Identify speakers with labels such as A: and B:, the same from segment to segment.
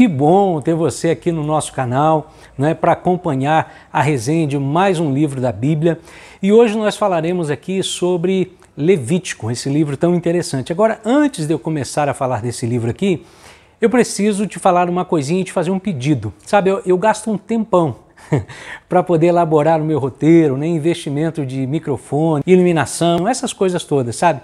A: Que bom ter você aqui no nosso canal né, para acompanhar a resenha de mais um livro da Bíblia. E hoje nós falaremos aqui sobre Levítico, esse livro tão interessante. Agora, antes de eu começar a falar desse livro aqui, eu preciso te falar uma coisinha e te fazer um pedido. Sabe, eu, eu gasto um tempão para poder elaborar o meu roteiro, né, investimento de microfone, iluminação, essas coisas todas, sabe?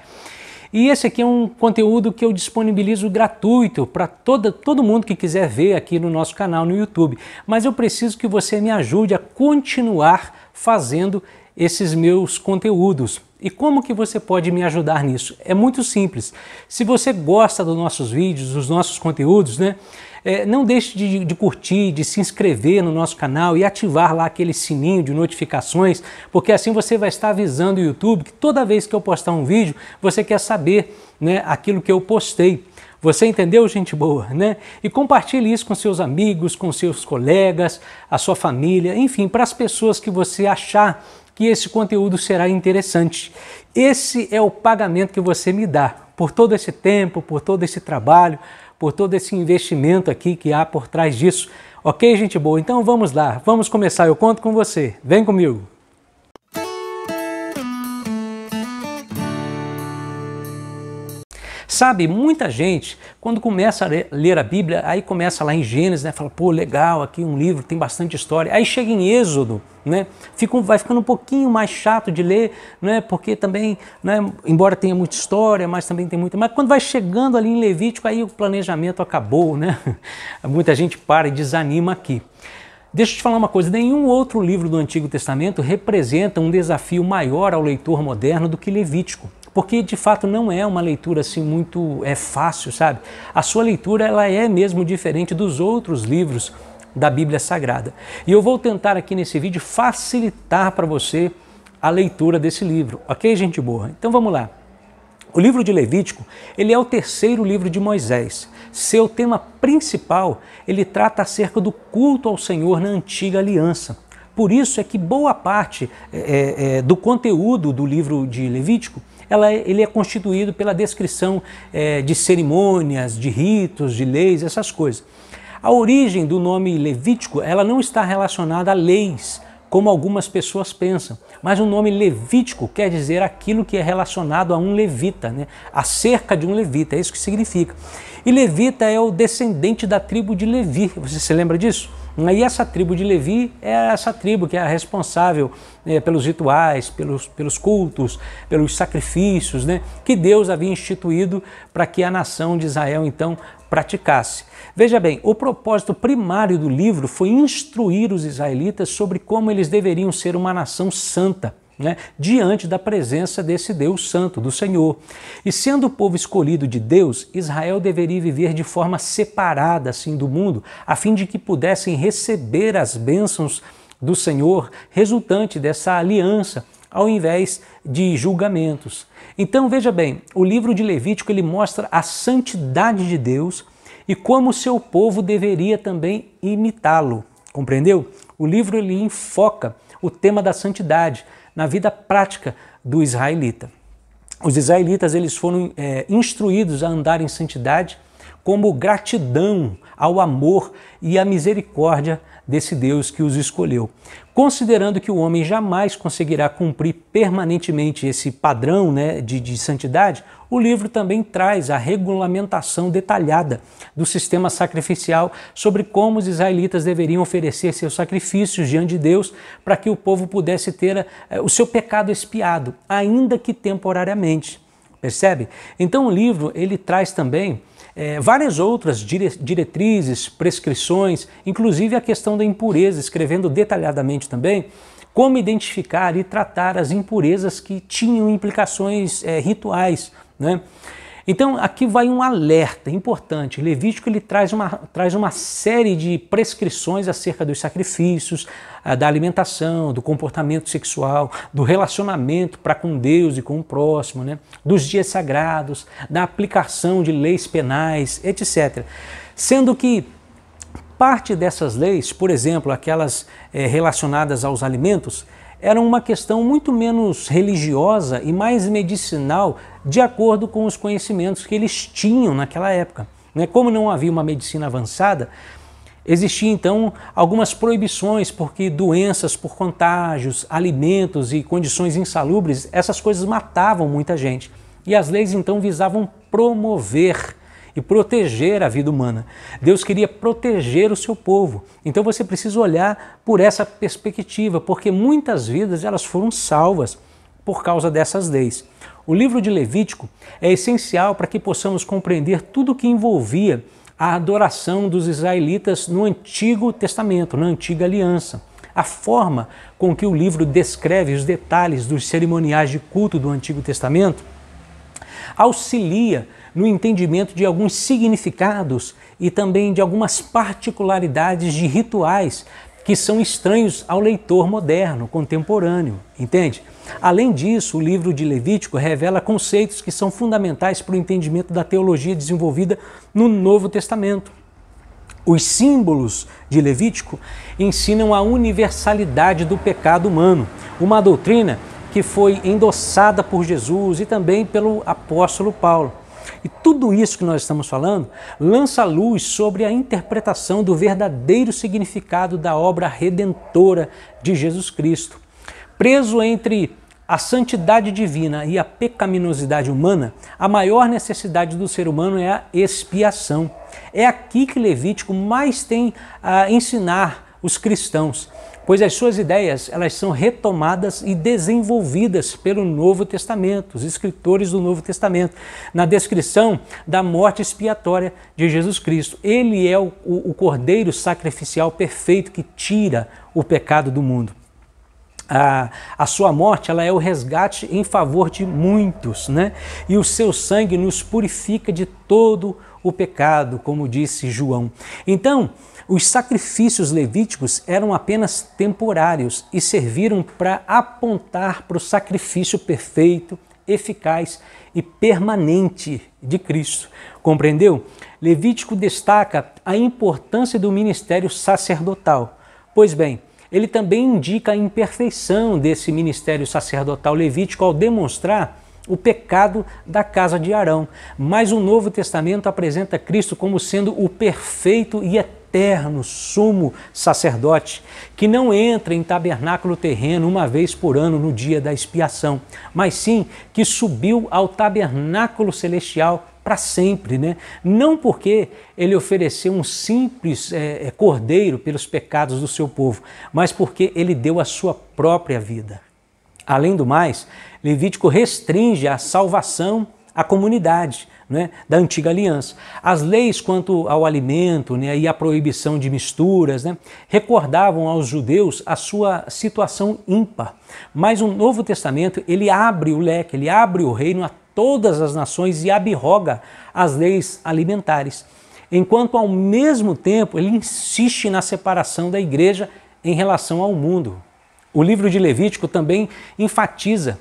A: E esse aqui é um conteúdo que eu disponibilizo gratuito para todo mundo que quiser ver aqui no nosso canal no YouTube. Mas eu preciso que você me ajude a continuar fazendo esses meus conteúdos. E como que você pode me ajudar nisso? É muito simples. Se você gosta dos nossos vídeos, dos nossos conteúdos, né? É, não deixe de, de, curtir, de se inscrever no nosso canal e ativar lá aquele sininho de notificações, porque assim você vai estar avisando o YouTube que toda vez que eu postar um vídeo, você quer saber né, aquilo que eu postei. Você entendeu, gente boa, né? E compartilhe isso com seus amigos, com seus colegas, a sua família, enfim, para as pessoas que você achar que esse conteúdo será interessante. Esse é o pagamento que você me dá por todo esse tempo, por todo esse trabalho, por todo esse investimento aqui que há por trás disso. Ok, gente boa? Então vamos lá, vamos começar. Eu conto com você. Vem comigo. Sabe, muita gente, quando começa a ler a Bíblia, aí começa lá em Gênesis, né? Fala, pô, legal, aqui um livro, tem bastante história. Aí chega em Êxodo, né? Fica, vai ficando um pouquinho mais chato de ler, né? Porque também, né? embora tenha muita história, mas também tem muita. Mas quando vai chegando ali em Levítico, aí o planejamento acabou, né? muita gente para e desanima aqui. Deixa eu te falar uma coisa: nenhum outro livro do Antigo Testamento representa um desafio maior ao leitor moderno do que Levítico porque de fato não é uma leitura assim muito é fácil, sabe? A sua leitura ela é mesmo diferente dos outros livros da Bíblia Sagrada. E eu vou tentar aqui nesse vídeo facilitar para você a leitura desse livro, ok, gente boa? Então vamos lá. O livro de Levítico, ele é o terceiro livro de Moisés. Seu tema principal, ele trata acerca do culto ao Senhor na antiga aliança. Por isso é que boa parte é, é, é do conteúdo do livro de Levítico ela, ele é constituído pela descrição é, de cerimônias, de ritos, de leis, essas coisas. A origem do nome Levítico, ela não está relacionada a leis, como algumas pessoas pensam. Mas o nome levítico quer dizer aquilo que é relacionado a um levita, né? acerca de um levita, é isso que significa. E levita é o descendente da tribo de Levi, você se lembra disso? Né? E essa tribo de Levi é essa tribo que era é responsável né, pelos rituais, pelos, pelos cultos, pelos sacrifícios né, que Deus havia instituído para que a nação de Israel então praticasse. Veja bem, o propósito primário do livro foi instruir os israelitas sobre como eles deveriam ser uma nação santa né, diante da presença desse Deus Santo, do Senhor. E sendo o povo escolhido de Deus, Israel deveria viver de forma separada assim do mundo, a fim de que pudessem receber as bênçãos do Senhor resultante dessa aliança, ao invés de julgamentos. Então veja bem, o livro de Levítico ele mostra a santidade de Deus e como seu povo deveria também imitá-lo. Compreendeu? O livro ele enfoca o tema da santidade, na vida prática do israelita. Os israelitas eles foram é, instruídos a andar em santidade como gratidão ao amor e à misericórdia desse Deus que os escolheu. Considerando que o homem jamais conseguirá cumprir permanentemente esse padrão né, de, de santidade, o livro também traz a regulamentação detalhada do sistema sacrificial sobre como os israelitas deveriam oferecer seus sacrifícios diante de Deus para que o povo pudesse ter eh, o seu pecado expiado, ainda que temporariamente. Percebe? Então o livro ele traz também é, várias outras dire diretrizes, prescrições, inclusive a questão da impureza, escrevendo detalhadamente também como identificar e tratar as impurezas que tinham implicações é, rituais. Né? Então aqui vai um alerta importante. Levítico ele traz uma, traz uma série de prescrições acerca dos sacrifícios, ah, da alimentação, do comportamento sexual, do relacionamento para com Deus e com o próximo, né? dos dias sagrados, da aplicação de leis penais, etc. Sendo que parte dessas leis, por exemplo, aquelas é, relacionadas aos alimentos, era uma questão muito menos religiosa e mais medicinal, de acordo com os conhecimentos que eles tinham naquela época. Né? Como não havia uma medicina avançada, existiam então algumas proibições, porque doenças por contágios, alimentos e condições insalubres, essas coisas matavam muita gente. E as leis então visavam promover e proteger a vida humana. Deus queria proteger o seu povo. Então você precisa olhar por essa perspectiva, porque muitas vidas elas foram salvas por causa dessas leis. O livro de Levítico é essencial para que possamos compreender tudo o que envolvia a adoração dos israelitas no Antigo Testamento, na Antiga Aliança. A forma com que o livro descreve os detalhes dos cerimoniais de culto do Antigo Testamento auxilia no entendimento de alguns significados e também de algumas particularidades de rituais que são estranhos ao leitor moderno, contemporâneo, entende? Além disso, o livro de Levítico revela conceitos que são fundamentais para o entendimento da teologia desenvolvida no Novo Testamento. Os símbolos de Levítico ensinam a universalidade do pecado humano, uma doutrina que foi endossada por Jesus e também pelo apóstolo Paulo. E tudo isso que nós estamos falando lança luz sobre a interpretação do verdadeiro significado da obra redentora de Jesus Cristo. Preso entre a santidade divina e a pecaminosidade humana, a maior necessidade do ser humano é a expiação. É aqui que Levítico mais tem a ensinar os cristãos, pois as suas ideias elas são retomadas e desenvolvidas pelo Novo Testamento, os escritores do Novo Testamento, na descrição da morte expiatória de Jesus Cristo. Ele é o, o, o cordeiro sacrificial perfeito que tira o pecado do mundo. A, a, sua morte ela é o resgate em favor de muitos, né? E o seu sangue nos purifica de todo o pecado, como disse João. Então, os sacrifícios levíticos eram apenas temporários e serviram para apontar para o sacrifício perfeito, eficaz e permanente de Cristo. Compreendeu? Levítico destaca a importância do ministério sacerdotal. Pois bem, ele também indica a imperfeição desse ministério sacerdotal levítico ao demonstrar o pecado da casa de Arão. Mas o Novo Testamento apresenta Cristo como sendo o perfeito e eterno eterno sumo sacerdote, que não entra em tabernáculo terreno uma vez por ano no dia da expiação, mas sim que subiu ao tabernáculo celestial para sempre, né? Não porque ele ofereceu um simples é, é, cordeiro pelos pecados do seu povo, mas porque ele deu a sua própria vida. Além do mais, Levítico restringe a salvação a comunidade né, da antiga aliança. As leis quanto ao alimento né, e à proibição de misturas né, recordavam aos judeus a sua situação ímpar. Mas o Novo Testamento ele abre o leque, ele abre o reino a todas as nações e abroga as leis alimentares. Enquanto ao mesmo tempo ele insiste na separação da igreja em relação ao mundo. O livro de Levítico também enfatiza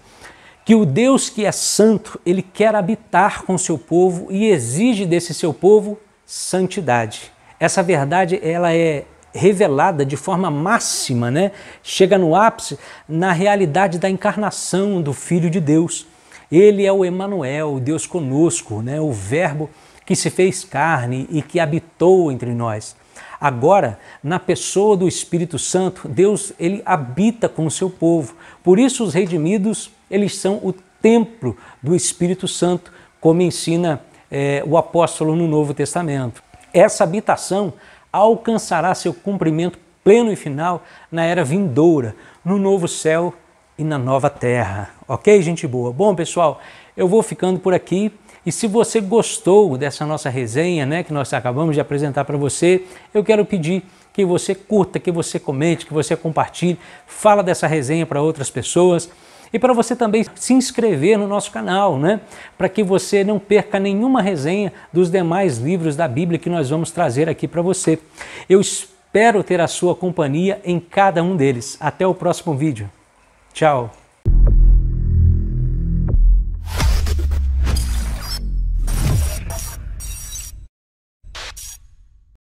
A: que o Deus que é santo, ele quer habitar com seu povo e exige desse seu povo santidade. Essa verdade, ela é revelada de forma máxima, né? Chega no ápice na realidade da encarnação do filho de Deus. Ele é o Emanuel, Deus conosco, né? O verbo que se fez carne e que habitou entre nós. Agora, na pessoa do Espírito Santo, Deus ele habita com o seu povo. Por isso os redimidos eles são o templo do Espírito Santo, como ensina é, o apóstolo no Novo Testamento. Essa habitação alcançará seu cumprimento pleno e final na era vindoura, no novo céu e na nova terra. Ok, gente boa? Bom, pessoal, eu vou ficando por aqui. E se você gostou dessa nossa resenha, né, que nós acabamos de apresentar para você, eu quero pedir que você curta, que você comente, que você compartilhe, fala dessa resenha para outras pessoas e para você também se inscrever no nosso canal, né? Para que você não perca nenhuma resenha dos demais livros da Bíblia que nós vamos trazer aqui para você. Eu espero ter a sua companhia em cada um deles. Até o próximo vídeo. Tchau.